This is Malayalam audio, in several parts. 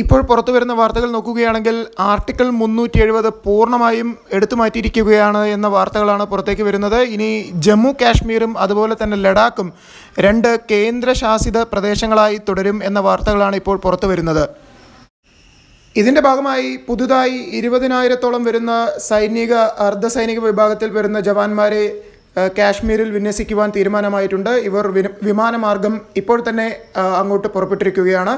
ഇപ്പോൾ പുറത്തു വരുന്ന വാർത്തകൾ നോക്കുകയാണെങ്കിൽ ആർട്ടിക്കിൾ മുന്നൂറ്റി എഴുപത് പൂർണ്ണമായും എടുത്തു മാറ്റിയിരിക്കുകയാണ് എന്ന വാർത്തകളാണ് പുറത്തേക്ക് വരുന്നത് ഇനി ജമ്മു കാശ്മീരും അതുപോലെ തന്നെ ലഡാക്കും രണ്ട് കേന്ദ്രശാസിത പ്രദേശങ്ങളായി തുടരും എന്ന വാർത്തകളാണ് ഇപ്പോൾ പുറത്തു വരുന്നത് ഇതിൻ്റെ ഭാഗമായി പുതുതായി ഇരുപതിനായിരത്തോളം വരുന്ന സൈനിക അർദ്ധസൈനിക വിഭാഗത്തിൽ വരുന്ന ജവാന്മാരെ കാശ്മീരിൽ വിന്യസിക്കുവാൻ തീരുമാനമായിട്ടുണ്ട് ഇവർ വിമാനമാർഗം ഇപ്പോൾ തന്നെ അങ്ങോട്ട് പുറപ്പെട്ടിരിക്കുകയാണ്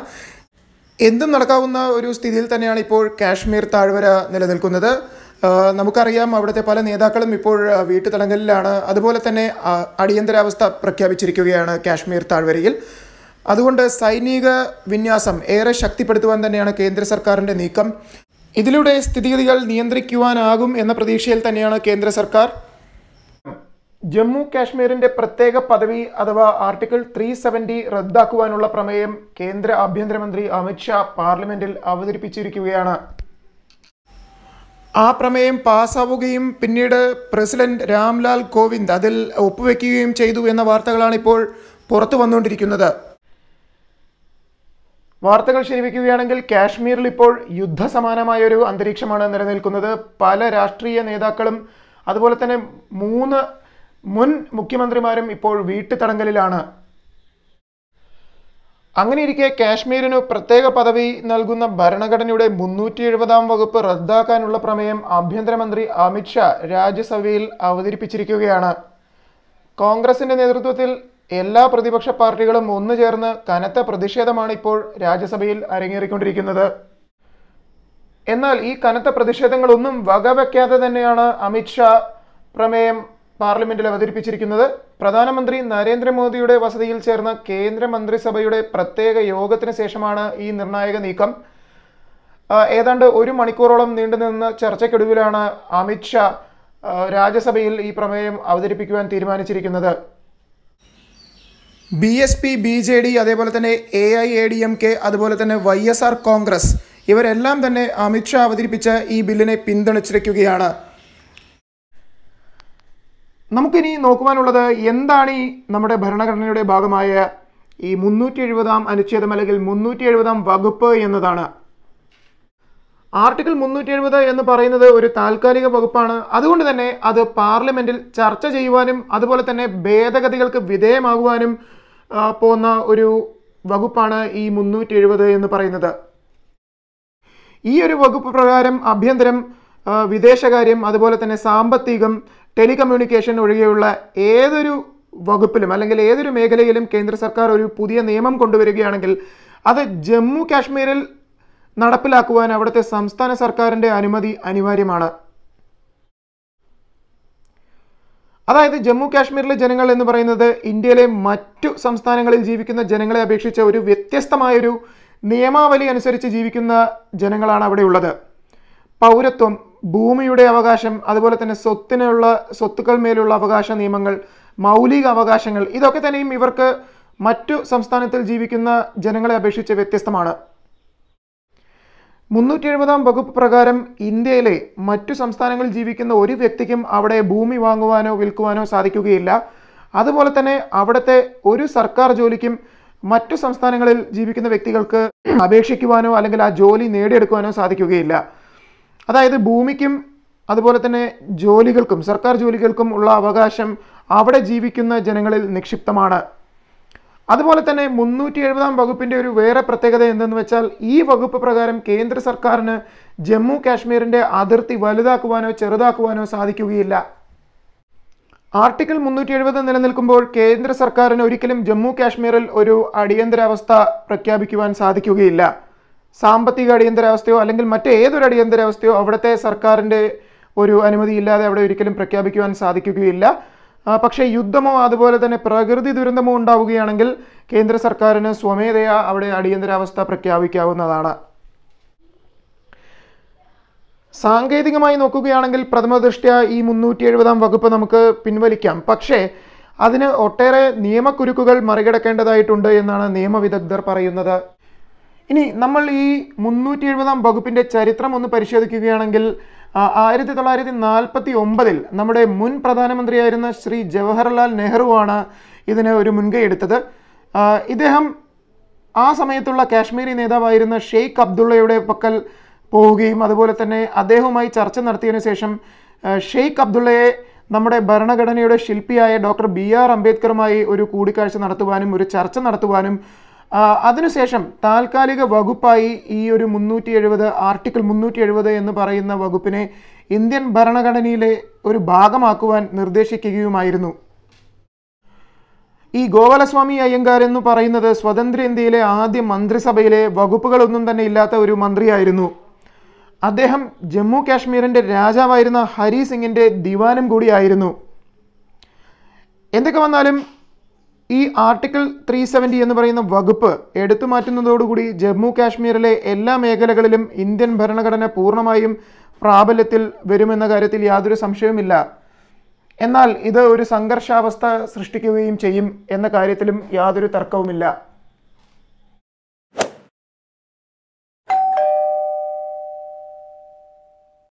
എന്തും നടക്കാവുന്ന ഒരു സ്ഥിതിയിൽ തന്നെയാണ് ഇപ്പോൾ കാശ്മീർ താഴ്വര നിലനിൽക്കുന്നത് നമുക്കറിയാം അവിടുത്തെ പല നേതാക്കളും ഇപ്പോൾ വീട്ടുതടങ്കലിലാണ് അതുപോലെ തന്നെ അടിയന്തരാവസ്ഥ പ്രഖ്യാപിച്ചിരിക്കുകയാണ് കാശ്മീർ താഴ്വരയിൽ അതുകൊണ്ട് സൈനിക വിന്യാസം ഏറെ ശക്തിപ്പെടുത്തുവാൻ തന്നെയാണ് കേന്ദ്ര സർക്കാരിൻ്റെ നീക്കം ഇതിലൂടെ സ്ഥിതിഗതികൾ നിയന്ത്രിക്കുവാനാകും എന്ന പ്രതീക്ഷയിൽ തന്നെയാണ് കേന്ദ്ര സർക്കാർ ജമ്മു കാശ്മീരിന്റെ പ്രത്യേക പദവി അഥവാ ആർട്ടിക്കിൾ ത്രീ സെവൻറ്റി റദ്ദാക്കുവാനുള്ള പ്രമേയം കേന്ദ്ര ആഭ്യന്തരമന്ത്രി അമിത്ഷാ പാർലമെന്റിൽ അവതരിപ്പിച്ചിരിക്കുകയാണ് ആ പ്രമേയം പാസ്സാവുകയും പിന്നീട് പ്രസിഡന്റ് രാംലാൽ കോവിന്ദ് അതിൽ ഒപ്പുവെക്കുകയും ചെയ്തു എന്ന വാർത്തകളാണ് ഇപ്പോൾ പുറത്തു വന്നുകൊണ്ടിരിക്കുന്നത് വാർത്തകൾ ശരിവയ്ക്കുകയാണെങ്കിൽ കാശ്മീരിൽ ഇപ്പോൾ യുദ്ധസമാനമായ ഒരു അന്തരീക്ഷമാണ് നിലനിൽക്കുന്നത് പല രാഷ്ട്രീയ നേതാക്കളും അതുപോലെ തന്നെ മൂന്ന് മുൻ മുഖ്യമന്ത്രിമാരും ഇപ്പോൾ തടങ്കലിലാണ് അങ്ങനെയിരിക്കെ കാശ്മീരിനു പ്രത്യേക പദവി നൽകുന്ന ഭരണഘടനയുടെ മുന്നൂറ്റി എഴുപതാം വകുപ്പ് റദ്ദാക്കാനുള്ള പ്രമേയം ആഭ്യന്തരമന്ത്രി അമിത്ഷാ രാജ്യസഭയിൽ അവതരിപ്പിച്ചിരിക്കുകയാണ് കോൺഗ്രസിന്റെ നേതൃത്വത്തിൽ എല്ലാ പ്രതിപക്ഷ പാർട്ടികളും ഒന്നു ചേർന്ന് കനത്ത പ്രതിഷേധമാണ് ഇപ്പോൾ രാജ്യസഭയിൽ അരങ്ങേറിക്കൊണ്ടിരിക്കുന്നത് എന്നാൽ ഈ കനത്ത പ്രതിഷേധങ്ങളൊന്നും വകവെക്കാതെ തന്നെയാണ് അമിത്ഷാ പ്രമേയം പാർലമെന്റിൽ അവതരിപ്പിച്ചിരിക്കുന്നത് പ്രധാനമന്ത്രി നരേന്ദ്രമോദിയുടെ വസതിയിൽ ചേർന്ന കേന്ദ്രമന്ത്രിസഭയുടെ പ്രത്യേക യോഗത്തിന് ശേഷമാണ് ഈ നിർണായക നീക്കം ഏതാണ്ട് ഒരു മണിക്കൂറോളം നീണ്ടുനിന്ന ചർച്ചയ്ക്കൊടുവിലാണ് അമിത്ഷാ രാജ്യസഭയിൽ ഈ പ്രമേയം അവതരിപ്പിക്കുവാൻ തീരുമാനിച്ചിരിക്കുന്നത് B S P B J D അതേപോലെ തന്നെ A I A D M K അതുപോലെ തന്നെ വൈ എസ് ആർ കോൺഗ്രസ് ഇവരെല്ലാം തന്നെ അമിത്ഷാ അവതരിപ്പിച്ച ഈ ബില്ലിനെ പിന്തുണച്ചിരിക്കുകയാണ് നമുക്കിനി നോക്കുവാനുള്ളത് എന്താണ് ഈ നമ്മുടെ ഭരണഘടനയുടെ ഭാഗമായ ഈ മുന്നൂറ്റി എഴുപതാം അനുച്ഛേദം അല്ലെങ്കിൽ മുന്നൂറ്റി എഴുപതാം വകുപ്പ് എന്നതാണ് ആർട്ടിക്കിൾ മുന്നൂറ്റി എഴുപത് എന്ന് പറയുന്നത് ഒരു താൽക്കാലിക വകുപ്പാണ് അതുകൊണ്ട് തന്നെ അത് പാർലമെന്റിൽ ചർച്ച ചെയ്യുവാനും അതുപോലെ തന്നെ ഭേദഗതികൾക്ക് വിധേയമാകുവാനും പോകുന്ന ഒരു വകുപ്പാണ് ഈ മുന്നൂറ്റി എഴുപത് എന്ന് പറയുന്നത് ഈ ഒരു വകുപ്പ് പ്രകാരം ആഭ്യന്തരം വിദേശകാര്യം അതുപോലെ തന്നെ സാമ്പത്തികം ടെലികമ്മ്യൂണിക്കേഷൻ ഒഴികെയുള്ള ഏതൊരു വകുപ്പിലും അല്ലെങ്കിൽ ഏതൊരു മേഖലയിലും കേന്ദ്ര സർക്കാർ ഒരു പുതിയ നിയമം കൊണ്ടുവരികയാണെങ്കിൽ അത് ജമ്മു കാശ്മീരിൽ നടപ്പിലാക്കുവാൻ അവിടുത്തെ സംസ്ഥാന സർക്കാരിൻ്റെ അനുമതി അനിവാര്യമാണ് അതായത് ജമ്മു കാശ്മീരിലെ ജനങ്ങൾ എന്ന് പറയുന്നത് ഇന്ത്യയിലെ മറ്റു സംസ്ഥാനങ്ങളിൽ ജീവിക്കുന്ന ജനങ്ങളെ അപേക്ഷിച്ച് ഒരു വ്യത്യസ്തമായൊരു നിയമാവലി അനുസരിച്ച് ജീവിക്കുന്ന ജനങ്ങളാണ് അവിടെയുള്ളത് പൗരത്വം ഭൂമിയുടെ അവകാശം അതുപോലെ തന്നെ സ്വത്തിനുള്ള സ്വത്തുക്കൾ മേലുള്ള അവകാശ നിയമങ്ങൾ മൗലിക അവകാശങ്ങൾ ഇതൊക്കെ തന്നെയും ഇവർക്ക് മറ്റു സംസ്ഥാനത്തിൽ ജീവിക്കുന്ന ജനങ്ങളെ അപേക്ഷിച്ച് വ്യത്യസ്തമാണ് മുന്നൂറ്റി എഴുപതാം വകുപ്പ് പ്രകാരം ഇന്ത്യയിലെ മറ്റു സംസ്ഥാനങ്ങളിൽ ജീവിക്കുന്ന ഒരു വ്യക്തിക്കും അവിടെ ഭൂമി വാങ്ങുവാനോ വിൽക്കുവാനോ സാധിക്കുകയില്ല അതുപോലെ തന്നെ അവിടുത്തെ ഒരു സർക്കാർ ജോലിക്കും മറ്റു സംസ്ഥാനങ്ങളിൽ ജീവിക്കുന്ന വ്യക്തികൾക്ക് അപേക്ഷിക്കുവാനോ അല്ലെങ്കിൽ ആ ജോലി നേടിയെടുക്കുവാനോ സാധിക്കുകയില്ല അതായത് ഭൂമിക്കും അതുപോലെ തന്നെ ജോലികൾക്കും സർക്കാർ ജോലികൾക്കും ഉള്ള അവകാശം അവിടെ ജീവിക്കുന്ന ജനങ്ങളിൽ നിക്ഷിപ്തമാണ് അതുപോലെ തന്നെ മുന്നൂറ്റി എഴുപതാം വകുപ്പിൻ്റെ ഒരു വേറെ പ്രത്യേകത എന്തെന്ന് വെച്ചാൽ ഈ വകുപ്പ് പ്രകാരം കേന്ദ്ര സർക്കാരിന് ജമ്മു കാശ്മീരിൻ്റെ അതിർത്തി വലുതാക്കുവാനോ ചെറുതാക്കുവാനോ സാധിക്കുകയില്ല ആർട്ടിക്കിൾ മുന്നൂറ്റി എഴുപത് നിലനിൽക്കുമ്പോൾ കേന്ദ്ര സർക്കാരിന് ഒരിക്കലും ജമ്മു കാശ്മീരിൽ ഒരു അടിയന്തരാവസ്ഥ പ്രഖ്യാപിക്കുവാൻ സാധിക്കുകയില്ല സാമ്പത്തിക അടിയന്തരാവസ്ഥയോ അല്ലെങ്കിൽ മറ്റേതൊരു അടിയന്തരാവസ്ഥയോ അവിടുത്തെ സർക്കാരിൻ്റെ ഒരു അനുമതിയില്ലാതെ അവിടെ ഒരിക്കലും പ്രഖ്യാപിക്കുവാൻ സാധിക്കുകയില്ല പക്ഷേ യുദ്ധമോ അതുപോലെ തന്നെ പ്രകൃതി ദുരന്തമോ ഉണ്ടാവുകയാണെങ്കിൽ കേന്ദ്ര സർക്കാരിന് സ്വമേധയാ അവിടെ അടിയന്തരാവസ്ഥ പ്രഖ്യാപിക്കാവുന്നതാണ് സാങ്കേതികമായി നോക്കുകയാണെങ്കിൽ പ്രഥമദൃഷ്ട്യാ ഈ മുന്നൂറ്റി എഴുപതാം വകുപ്പ് നമുക്ക് പിൻവലിക്കാം പക്ഷേ അതിന് ഒട്ടേറെ നിയമക്കുരുക്കുകൾ മറികടക്കേണ്ടതായിട്ടുണ്ട് എന്നാണ് നിയമവിദഗ്ധർ പറയുന്നത് ഇനി നമ്മൾ ഈ മുന്നൂറ്റി എഴുപതാം വകുപ്പിൻ്റെ ചരിത്രം ഒന്ന് പരിശോധിക്കുകയാണെങ്കിൽ ആയിരത്തി തൊള്ളായിരത്തി നാൽപ്പത്തി ഒമ്പതിൽ നമ്മുടെ മുൻ പ്രധാനമന്ത്രിയായിരുന്ന ശ്രീ ജവഹർലാൽ നെഹ്റുവാണ് ഇതിന് ഒരു മുൻകൈ എടുത്തത് ഇദ്ദേഹം ആ സമയത്തുള്ള കാശ്മീരി നേതാവായിരുന്ന ഷെയ്ഖ് അബ്ദുള്ളയുടെ പക്കൽ പോവുകയും അതുപോലെ തന്നെ അദ്ദേഹവുമായി ചർച്ച നടത്തിയതിനു ശേഷം ഷെയ്ഖ് അബ്ദുള്ളയെ നമ്മുടെ ഭരണഘടനയുടെ ശില്പിയായ ഡോക്ടർ ബി ആർ അംബേദ്കറുമായി ഒരു കൂടിക്കാഴ്ച നടത്തുവാനും ഒരു ചർച്ച നടത്തുവാനും അതിനുശേഷം താൽക്കാലിക വകുപ്പായി ഈ ഒരു മുന്നൂറ്റി എഴുപത് ആർട്ടിക്കിൾ മുന്നൂറ്റി എഴുപത് എന്ന് പറയുന്ന വകുപ്പിനെ ഇന്ത്യൻ ഭരണഘടനയിലെ ഒരു ഭാഗമാക്കുവാൻ നിർദ്ദേശിക്കുകയുമായിരുന്നു ഈ ഗോപാലസ്വാമി അയ്യങ്കാർ എന്ന് പറയുന്നത് സ്വതന്ത്ര ഇന്ത്യയിലെ ആദ്യ മന്ത്രിസഭയിലെ വകുപ്പുകളൊന്നും തന്നെ ഇല്ലാത്ത ഒരു മന്ത്രിയായിരുന്നു അദ്ദേഹം ജമ്മു കാശ്മീരിൻ്റെ രാജാവായിരുന്ന ഹരി സിംഗിൻ്റെ ദിവാനും കൂടിയായിരുന്നു എന്തൊക്കെ വന്നാലും ഈ ആർട്ടിക്കിൾ ത്രീ സെവൻറ്റി എന്ന് പറയുന്ന വകുപ്പ് എടുത്തു മാറ്റുന്നതോടുകൂടി ജമ്മു കാശ്മീരിലെ എല്ലാ മേഖലകളിലും ഇന്ത്യൻ ഭരണഘടന പൂർണ്ണമായും പ്രാബല്യത്തിൽ വരുമെന്ന കാര്യത്തിൽ യാതൊരു സംശയവുമില്ല എന്നാൽ ഇത് ഒരു സംഘർഷാവസ്ഥ സൃഷ്ടിക്കുകയും ചെയ്യും എന്ന കാര്യത്തിലും യാതൊരു തർക്കവുമില്ല